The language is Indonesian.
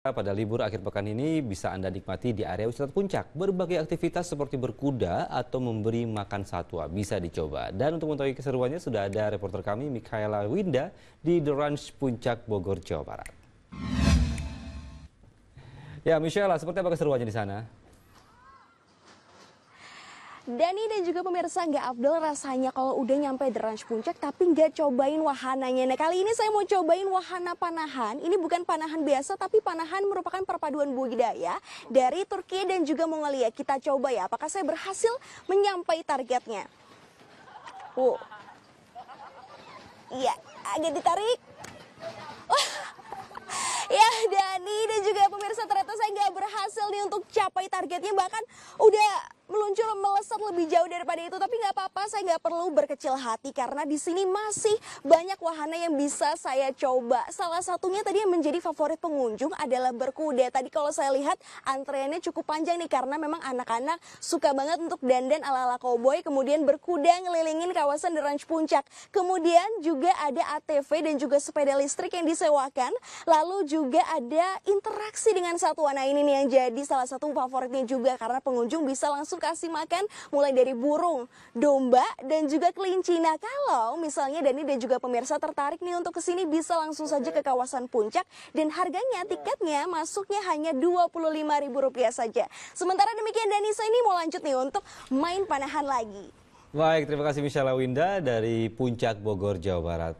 Pada libur akhir pekan ini bisa Anda nikmati di area wisata puncak. Berbagai aktivitas seperti berkuda atau memberi makan satwa bisa dicoba. Dan untuk mengetahui keseruannya sudah ada reporter kami Mikaela Winda di The Ranch Puncak Bogor, Jawa Barat. Ya Michelle, seperti apa keseruannya di sana? Dani dan juga pemirsa nggak Abdul rasanya kalau udah nyampe The Ranch Puncak tapi nggak cobain wahananya. Nah kali ini saya mau cobain wahana panahan. Ini bukan panahan biasa tapi panahan merupakan perpaduan budidaya dari Turki dan juga Mongolia. Kita coba ya apakah saya berhasil menyampai targetnya. Wow. Iya agak ditarik. ya Dani dan juga pemirsa pemirsa ternyata saya nggak berhasil nih untuk capai targetnya bahkan udah meluncur meleset lebih jauh daripada itu tapi nggak apa-apa saya nggak perlu berkecil hati karena di sini masih banyak wahana yang bisa saya coba salah satunya tadi yang menjadi favorit pengunjung adalah berkuda tadi kalau saya lihat antreannya cukup panjang nih karena memang anak-anak suka banget untuk dandan ala-ala cowboy kemudian berkuda ngelilingin kawasan The Ranch Puncak kemudian juga ada ATV dan juga sepeda listrik yang disewakan lalu juga ada interaksi dengan satu warna ini nih yang jadi salah satu favoritnya juga karena pengunjung bisa langsung kasih makan mulai dari burung, domba, dan juga kelinci. Nah kalau misalnya Dani dan juga pemirsa tertarik nih untuk kesini bisa langsung saja ke kawasan puncak dan harganya iya. tiketnya masuknya hanya rp rupiah saja. Sementara demikian Dani, saya ini mau lanjut nih untuk main panahan lagi. Baik, terima kasih Michelle Winda dari Puncak Bogor, Jawa Barat.